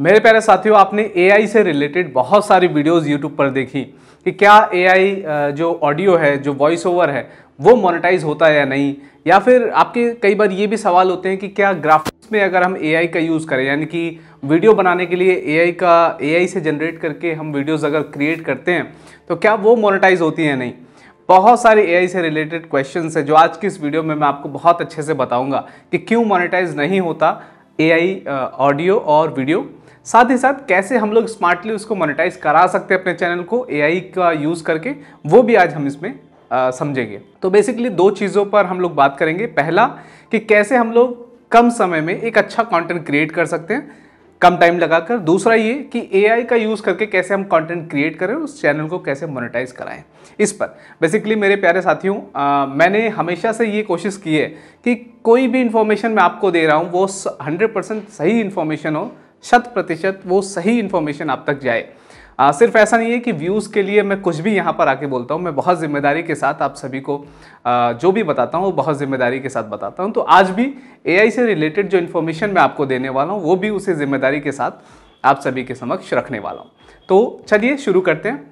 मेरे प्यारे साथियों आपने एआई से रिलेटेड बहुत सारी वीडियोस यूट्यूब पर देखी कि क्या एआई जो ऑडियो है जो वॉइस ओवर है वो मोनेटाइज होता है या नहीं या फिर आपके कई बार ये भी सवाल होते हैं कि क्या ग्राफिक्स में अगर हम एआई का यूज़ करें यानी कि वीडियो बनाने के लिए एआई का एआई से जनरेट करके हम वीडियोज़ अगर क्रिएट करते हैं तो क्या वो मोनेटाइज होती है नहीं बहुत सारे ए से रिलेटेड क्वेश्चन है जो आज की इस वीडियो में मैं आपको बहुत अच्छे से बताऊँगा कि क्यों मोनिटाइज नहीं होता ए ऑडियो और वीडियो साथ ही साथ कैसे हम लोग स्मार्टली उसको मोनिटाइज करा सकते हैं अपने चैनल को ए का यूज़ करके वो भी आज हम इसमें समझेंगे तो बेसिकली दो चीज़ों पर हम लोग बात करेंगे पहला कि कैसे हम लोग कम समय में एक अच्छा कंटेंट क्रिएट कर सकते हैं कम टाइम लगाकर दूसरा ये कि एआई का यूज़ करके कैसे हम कंटेंट क्रिएट करें उस चैनल को कैसे मोनेटाइज कराएं इस पर बेसिकली मेरे प्यारे साथियों मैंने हमेशा से ये कोशिश की है कि कोई भी इन्फॉर्मेशन मैं आपको दे रहा हूँ वो 100 परसेंट सही इन्फॉर्मेशन हो शत प्रतिशत वो सही इन्फॉर्मेशन आप तक जाए आ, सिर्फ ऐसा नहीं है कि व्यूज़ के लिए मैं कुछ भी यहाँ पर आके बोलता हूँ मैं बहुत ज़िम्मेदारी के साथ आप सभी को आ, जो भी बताता हूँ वो बहुत ज़िम्मेदारी के साथ बताता हूँ तो आज भी ए से रिलेटेड जो इन्फॉर्मेशन मैं आपको देने वाला हूँ वो भी उसी ज़िम्मेदारी के साथ आप सभी के समक्ष रखने वाला हूँ तो चलिए शुरू करते हैं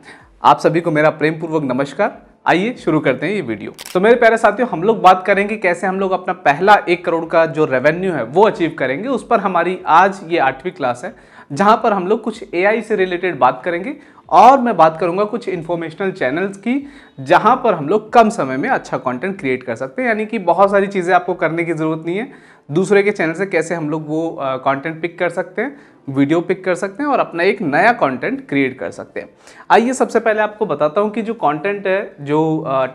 आप सभी को मेरा प्रेमपूर्वक नमस्कार आइए शुरू करते हैं ये वीडियो तो मेरे प्यारे साथियों हम लोग बात करेंगे कैसे हम लोग अपना पहला एक करोड़ का जो रेवेन्यू है वो अचीव करेंगे उस पर हमारी आज ये आठवीं क्लास है जहां पर हम लोग कुछ एआई से रिलेटेड बात करेंगे और मैं बात करूंगा कुछ इन्फॉर्मेशनल चैनल्स की जहां पर हम लोग कम समय में अच्छा कंटेंट क्रिएट कर सकते हैं यानी कि बहुत सारी चीज़ें आपको करने की ज़रूरत नहीं है दूसरे के चैनल से कैसे हम लोग वो कंटेंट पिक कर सकते हैं वीडियो पिक कर सकते हैं और अपना एक नया कंटेंट क्रिएट कर सकते हैं आइए सबसे पहले आपको बताता हूँ कि जो कंटेंट है जो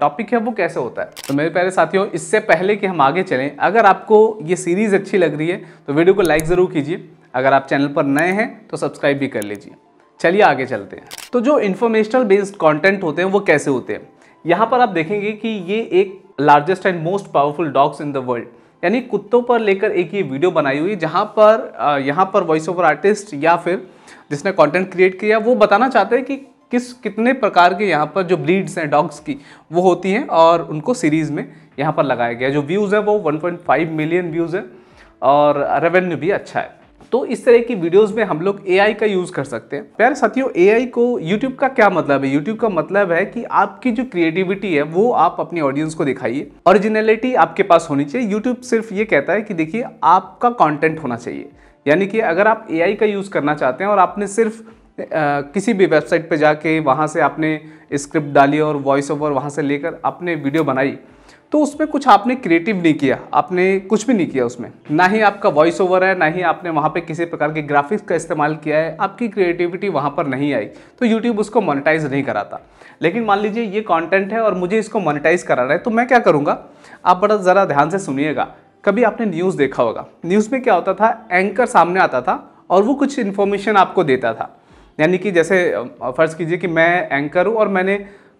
टॉपिक है वो कैसे होता है तो मेरे प्यारे साथियों इससे पहले कि हम आगे चलें अगर आपको ये सीरीज़ अच्छी लग रही है तो वीडियो को लाइक ज़रूर कीजिए अगर आप चैनल पर नए हैं तो सब्सक्राइब भी कर लीजिए चलिए आगे चलते हैं तो जो इन्फॉर्मेशनल बेस्ड कॉन्टेंट होते हैं वो कैसे होते हैं यहाँ पर आप देखेंगे कि ये एक largest and most powerful dogs in the world यानी कुत्तों पर लेकर एक ये वीडियो बनाई हुई जहाँ पर यहाँ पर वॉइस ओवर आर्टिस्ट या फिर जिसने कंटेंट क्रिएट किया वो बताना चाहते हैं कि किस कितने प्रकार के यहाँ पर जो ब्रीड्स हैं डॉग्स की वो होती हैं और उनको सीरीज़ में यहाँ पर लगाया गया जो व्यूज़ है वो 1.5 मिलियन व्यूज़ है और रेवेन्यू भी अच्छा है तो इस तरह की वीडियोस में हम लोग एआई का यूज कर सकते हैं प्यारे साथियों एआई को यूट्यूब का क्या मतलब है यूट्यूब का मतलब है कि आपकी जो क्रिएटिविटी है वो आप अपने ऑडियंस को दिखाइए ओरिजिनलिटी आपके पास होनी चाहिए यूट्यूब सिर्फ ये कहता है कि देखिए आपका कॉन्टेंट होना चाहिए यानी कि अगर आप ए का यूज़ करना चाहते हैं और आपने सिर्फ Uh, किसी भी वेबसाइट पर जाके वहाँ से आपने स्क्रिप्ट डाली और वॉइस ओवर वहाँ से लेकर आपने वीडियो बनाई तो उसमें कुछ आपने क्रिएटिव नहीं किया आपने कुछ भी नहीं किया उसमें ना ही आपका वॉइस ओवर है ना ही आपने वहाँ पे किसी प्रकार के ग्राफिक्स का इस्तेमाल किया है आपकी क्रिएटिविटी वहाँ पर नहीं आई तो यूट्यूब उसको मोनिटाइज नहीं कराता लेकिन मान लीजिए ये कॉन्टेंट है और मुझे इसको मोनिटाइज कराना है तो मैं क्या करूँगा आप बड़ा ज़रा ध्यान से सुनिएगा कभी आपने न्यूज़ देखा होगा न्यूज़ में क्या होता था एंकर सामने आता था और वो कुछ इन्फॉर्मेशन आपको देता था यानी कि जैसे फ़र्ज़ कीजिए कि मैं एंकर हूँ और मैंने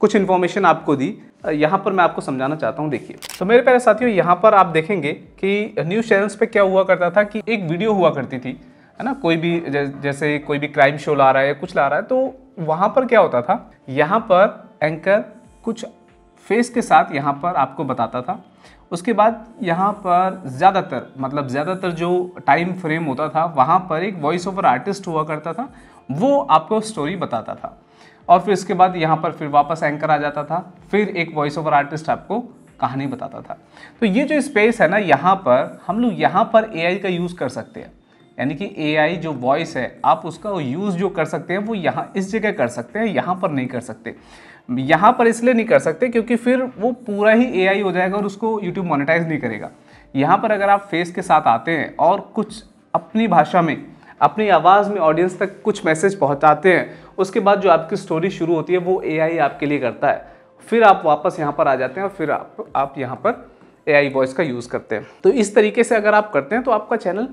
कुछ इन्फॉर्मेशन आपको दी यहाँ पर मैं आपको समझाना चाहता हूँ देखिए तो मेरे प्यारे साथियों यहाँ पर आप देखेंगे कि न्यूज़ चैनल्स पे क्या हुआ करता था कि एक वीडियो हुआ करती थी है ना कोई भी जैसे कोई भी क्राइम शो ला रहा है कुछ ला रहा है तो वहाँ पर क्या होता था यहाँ पर एंकर कुछ फेस के साथ यहाँ पर आपको बताता था उसके बाद यहाँ पर ज़्यादातर मतलब ज़्यादातर जो टाइम फ्रेम होता था वहाँ पर एक वॉइस ओवर आर्टिस्ट हुआ करता था वो आपको स्टोरी बताता था और फिर इसके बाद यहाँ पर फिर वापस एंकर आ जाता था फिर एक वॉइस ओवर आर्टिस्ट आपको कहानी बताता था तो ये जो स्पेस है ना यहाँ पर हम लोग यहाँ पर ए का यूज़ कर सकते हैं यानी कि ए जो वॉइस है आप उसका यूज़ जो कर सकते हैं वो यहाँ इस जगह कर सकते हैं यहाँ पर नहीं कर सकते यहाँ पर इसलिए नहीं कर सकते क्योंकि फिर वो पूरा ही ए हो जाएगा और उसको यूट्यूब मोनिटाइज नहीं करेगा यहाँ पर अगर आप फेस के साथ आते हैं और कुछ अपनी भाषा में अपनी आवाज़ में ऑडियंस तक कुछ मैसेज पहुंचाते हैं उसके बाद जो आपकी स्टोरी शुरू होती है वो ए आपके लिए करता है फिर आप वापस यहाँ पर आ जाते हैं और फिर आप आप यहाँ पर ए वॉइस का यूज़ करते हैं तो इस तरीके से अगर आप करते हैं तो आपका चैनल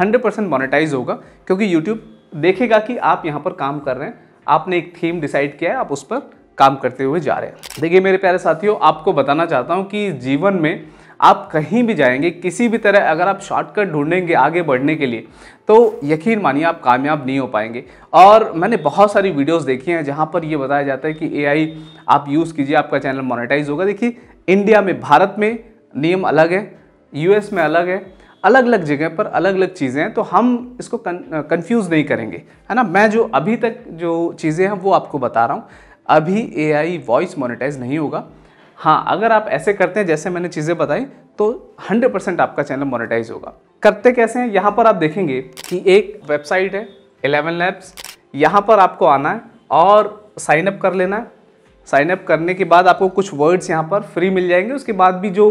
100% परसेंट मोनिटाइज होगा क्योंकि यूट्यूब देखेगा कि आप यहाँ पर काम कर रहे हैं आपने एक थीम डिसाइड किया है आप उस पर काम करते हुए जा रहे हैं देखिए मेरे प्यारे साथियों आपको बताना चाहता हूँ कि जीवन में आप कहीं भी जाएंगे किसी भी तरह अगर आप शॉर्टकट ढूंढेंगे आगे बढ़ने के लिए तो यकीन मानिए आप कामयाब नहीं हो पाएंगे और मैंने बहुत सारी वीडियोस देखी हैं जहाँ पर ये बताया जाता है कि एआई आप यूज़ कीजिए आपका चैनल मोनेटाइज होगा देखिए इंडिया में भारत में नियम अलग है यूएस में अलग है अलग अलग जगह पर अलग अलग चीज़ें हैं तो हम इसको कन्फ्यूज़ नहीं करेंगे है ना मैं जो अभी तक जो चीज़ें हैं वो आपको बता रहा हूँ अभी आई वॉइस मोनिटाइज नहीं होगा हाँ अगर आप ऐसे करते हैं जैसे मैंने चीज़ें बताई तो 100% आपका चैनल मोनेटाइज होगा करते कैसे हैं यहाँ पर आप देखेंगे कि एक वेबसाइट है एलेवन लैब्स यहाँ पर आपको आना है और साइन अप कर लेना है साइनअप करने के बाद आपको कुछ वर्ड्स यहाँ पर फ्री मिल जाएंगे उसके बाद भी जो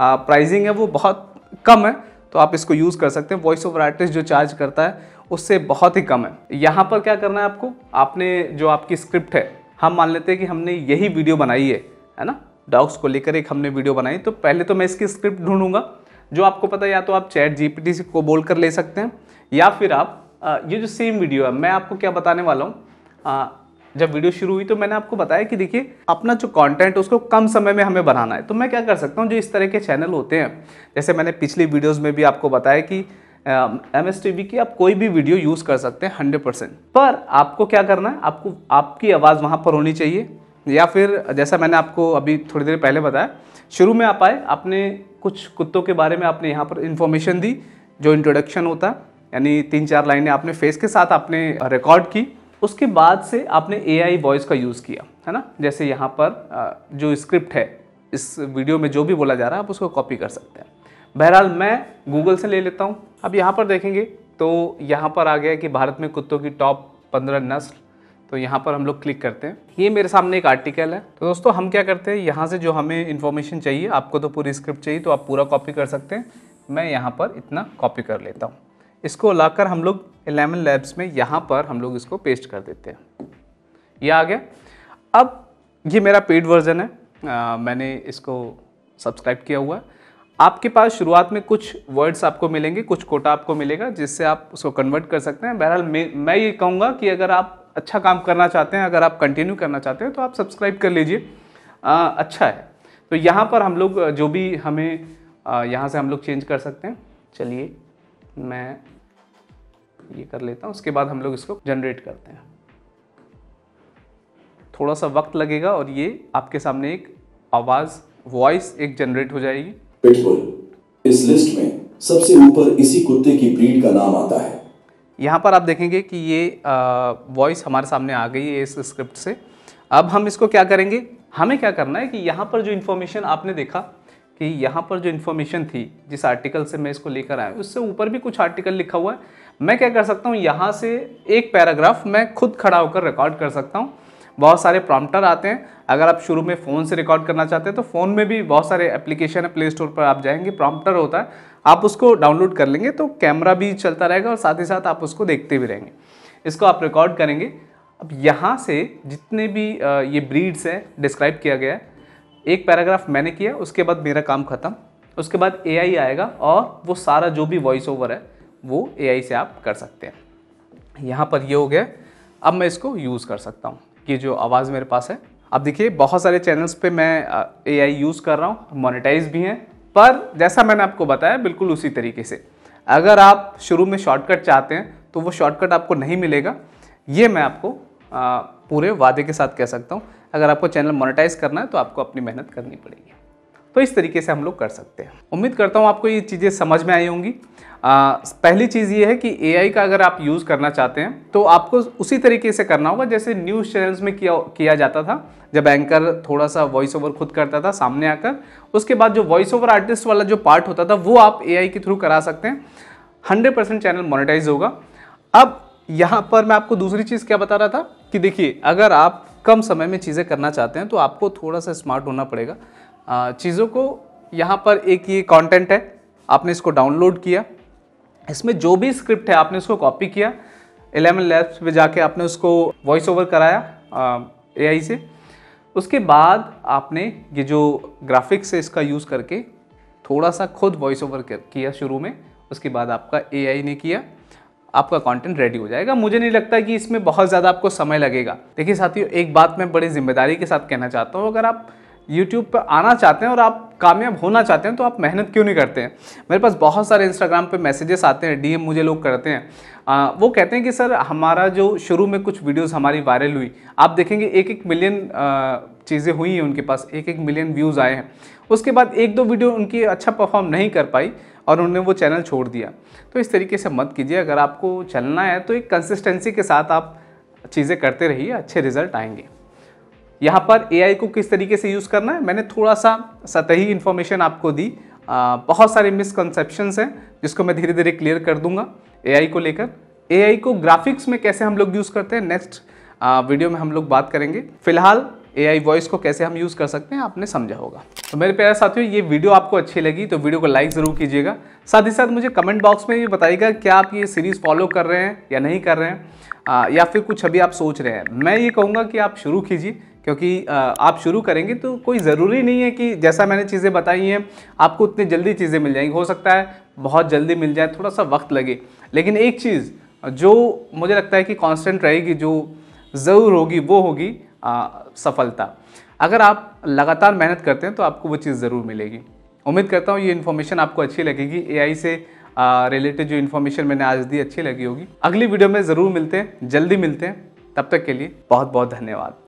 प्राइजिंग है वो बहुत कम है तो आप इसको यूज़ कर सकते हैं वॉइस ओवर आर्टिस्ट जो चार्ज करता है उससे बहुत ही कम है यहाँ पर क्या करना है आपको आपने जो आपकी स्क्रिप्ट है हम मान लेते हैं कि हमने यही वीडियो बनाई है है ना डॉग्स को लेकर एक हमने वीडियो बनाई तो पहले तो मैं इसकी स्क्रिप्ट ढूंढूंगा जो आपको पता है या तो आप चैट जीपीटी को बोल कर ले सकते हैं या फिर आप ये जो सेम वीडियो है मैं आपको क्या बताने वाला हूँ जब वीडियो शुरू हुई तो मैंने आपको बताया कि देखिए अपना जो कंटेंट उसको कम समय में हमें बनाना है तो मैं क्या कर सकता हूँ जो इस तरह के चैनल होते हैं जैसे मैंने पिछली वीडियोस में भी आपको बताया कि एम एस टी की आप कोई भी वीडियो यूज़ कर सकते हैं हंड्रेड परसेंट पर आपको क्या करना है आपको आपकी आवाज़ वहाँ पर होनी चाहिए या फिर जैसा मैंने आपको अभी थोड़ी देर पहले बताया शुरू में आप आए आपने कुछ कुत्तों के बारे में आपने यहाँ पर इन्फॉर्मेशन दी जो इंट्रोडक्शन होता यानी तीन चार लाइनें आपने फेस के साथ आपने रिकॉर्ड की उसके बाद से आपने ए वॉइस का यूज़ किया है ना जैसे यहाँ पर जो स्क्रिप्ट है इस वीडियो में जो भी बोला जा रहा है आप उसको कॉपी कर सकते हैं बहरहाल मैं गूगल से ले लेता हूँ अब यहाँ पर देखेंगे तो यहाँ पर आ गया कि भारत में कुत्तों की टॉप पंद्रह नस्ल तो यहाँ पर हम लोग क्लिक करते हैं ये मेरे सामने एक आर्टिकल है तो दोस्तों हम क्या करते हैं यहाँ से जो हमें इन्फॉर्मेशन चाहिए आपको तो पूरी स्क्रिप्ट चाहिए तो आप पूरा कॉपी कर सकते हैं मैं यहाँ पर इतना कॉपी कर लेता हूँ इसको लाकर हम लोग एलेवन लैब्स में यहाँ पर हम लोग इसको पेस्ट कर देते हैं ये आ गया अब ये मेरा पेड वर्जन है आ, मैंने इसको सब्सक्राइब किया हुआ है आपके पास शुरुआत में कुछ वर्ड्स आपको मिलेंगे कुछ कोटा आपको मिलेगा जिससे आप उसको कन्वर्ट कर सकते हैं बहरहाल मैं ये कहूँगा कि अगर आप अच्छा काम करना चाहते हैं अगर आप कंटिन्यू करना चाहते हैं तो आप सब्सक्राइब कर लीजिए अच्छा है तो यहाँ पर हम लोग जो भी हमें यहाँ से हम लोग चेंज कर सकते हैं चलिए मैं ये कर लेता हूँ उसके बाद हम लोग इसको जनरेट करते हैं थोड़ा सा वक्त लगेगा और ये आपके सामने एक आवाज़ वॉइस एक जनरेट हो जाएगी इस लिस्ट में सबसे ऊपर इसी कुत्ते की ब्रीड का नाम आता है यहाँ पर आप देखेंगे कि ये वॉइस हमारे सामने आ गई है इस स्क्रिप्ट से अब हम इसको क्या करेंगे हमें क्या करना है कि यहाँ पर जो इन्फॉर्मेशन आपने देखा कि यहाँ पर जो इन्फॉर्मेशन थी जिस आर्टिकल से मैं इसको लेकर आया उससे ऊपर भी कुछ आर्टिकल लिखा हुआ है मैं क्या कर सकता हूँ यहाँ से एक पैराग्राफ मैं खुद खड़ा होकर रिकॉर्ड कर सकता हूँ बहुत सारे प्रॉम्प्टर आते हैं अगर आप शुरू में फ़ोन से रिकॉर्ड करना चाहते हैं तो फ़ोन में भी बहुत सारे एप्लीकेशन है प्ले स्टोर पर आप जाएंगे प्रॉम्प्टर होता है आप उसको डाउनलोड कर लेंगे तो कैमरा भी चलता रहेगा और साथ ही साथ आप उसको देखते भी रहेंगे इसको आप रिकॉर्ड करेंगे अब यहाँ से जितने भी ये ब्रीड्स हैं डिस्क्राइब किया गया है एक पैराग्राफ मैंने किया उसके बाद मेरा काम ख़त्म उसके बाद ए आएगा और वो सारा जो भी वॉइस ओवर है वो ए से आप कर सकते हैं यहाँ पर ये हो गया अब मैं इसको यूज़ कर सकता हूँ की जो आवाज़ मेरे पास है अब देखिए बहुत सारे चैनल्स पे मैं ए आई यूज़ कर रहा हूँ मोनेटाइज भी हैं पर जैसा मैंने आपको बताया बिल्कुल उसी तरीके से अगर आप शुरू में शॉर्टकट चाहते हैं तो वो शॉर्टकट आपको नहीं मिलेगा ये मैं आपको पूरे वादे के साथ कह सकता हूँ अगर आपको चैनल मोनेटाइज करना है तो आपको अपनी मेहनत करनी पड़ेगी तो इस तरीके से हम लोग कर सकते हैं उम्मीद करता हूँ आपको ये चीज़ें समझ में आई होंगी आ, पहली चीज़ ये है कि ए का अगर आप यूज़ करना चाहते हैं तो आपको उसी तरीके से करना होगा जैसे न्यूज़ चैनल्स में किया किया जाता था जब एंकर थोड़ा सा वॉइस ओवर खुद करता था सामने आकर उसके बाद जो वॉइस ओवर आर्टिस्ट वाला जो पार्ट होता था वो आप ए के थ्रू करा सकते हैं हंड्रेड परसेंट चैनल मोनिटाइज होगा अब यहाँ पर मैं आपको दूसरी चीज़ क्या बता रहा था कि देखिए अगर आप कम समय में चीज़ें करना चाहते हैं तो आपको थोड़ा सा स्मार्ट होना पड़ेगा चीज़ों को यहाँ पर एक ये कंटेंट है आपने इसको डाउनलोड किया इसमें जो भी स्क्रिप्ट है आपने उसको कॉपी किया एलेवन लैब्स पे जाके आपने उसको वॉइस ओवर कराया ए से उसके बाद आपने ये जो ग्राफिक्स है इसका यूज़ करके थोड़ा सा खुद वॉइस ओवर किया शुरू में उसके बाद आपका ए ने किया आपका कंटेंट रेडी हो जाएगा मुझे नहीं लगता कि इसमें बहुत ज़्यादा आपको समय लगेगा देखिए साथियों एक बात मैं बड़ी जिम्मेदारी के साथ कहना चाहता हूँ अगर आप यूट्यूब पर आना चाहते हैं और आप कामयाब होना चाहते हैं तो आप मेहनत क्यों नहीं करते हैं मेरे पास बहुत सारे इंस्टाग्राम पे मैसेजेस आते हैं डीएम मुझे लोग करते हैं आ, वो कहते हैं कि सर हमारा जो शुरू में कुछ वीडियोस हमारी वायरल हुई आप देखेंगे एक एक मिलियन चीज़ें हुई हैं उनके पास एक एक मिलियन व्यूज़ आए हैं उसके बाद एक दो वीडियो उनकी अच्छा परफॉर्म नहीं कर पाई और उन्होंने वो चैनल छोड़ दिया तो इस तरीके से मत कीजिए अगर आपको चलना है तो एक कंसिस्टेंसी के साथ आप चीज़ें करते रहिए अच्छे रिजल्ट आएंगे यहाँ पर एआई को किस तरीके से यूज़ करना है मैंने थोड़ा सा सतही इन्फॉर्मेशन आपको दी आ, बहुत सारे मिसकनसेप्शंस हैं जिसको मैं धीरे धीरे क्लियर कर दूंगा एआई को लेकर एआई को ग्राफिक्स में कैसे हम लोग यूज़ करते हैं नेक्स्ट वीडियो में हम लोग बात करेंगे फिलहाल ए वॉइस को कैसे हम यूज़ कर सकते हैं आपने समझा होगा तो मेरे प्यारे साथियों ये वीडियो आपको अच्छी लगी तो वीडियो को लाइक ज़रूर कीजिएगा साथ ही साथ मुझे कमेंट बॉक्स में भी बताइएगा क्या आप ये सीरीज़ फॉलो कर रहे हैं या नहीं कर रहे हैं आ, या फिर कुछ अभी आप सोच रहे हैं मैं ये कहूँगा कि आप शुरू कीजिए क्योंकि आप शुरू करेंगे तो कोई ज़रूरी नहीं है कि जैसा मैंने चीज़ें बताई हैं आपको उतनी जल्दी चीज़ें मिल जाएंगी हो सकता है बहुत जल्दी मिल जाए थोड़ा सा वक्त लगे लेकिन एक चीज़ जो मुझे लगता है कि कांस्टेंट रहेगी जो ज़रूर होगी वो होगी सफलता अगर आप लगातार मेहनत करते हैं तो आपको वो चीज़ ज़रूर मिलेगी उम्मीद करता हूँ ये इन्फॉर्मेशन आपको अच्छी लगेगी ए से रिलेटेड जो इन्फॉर्मेशन मैंने आज दी अच्छी लगी होगी अगली वीडियो में ज़रूर मिलते हैं जल्दी मिलते हैं तब तक के लिए बहुत बहुत धन्यवाद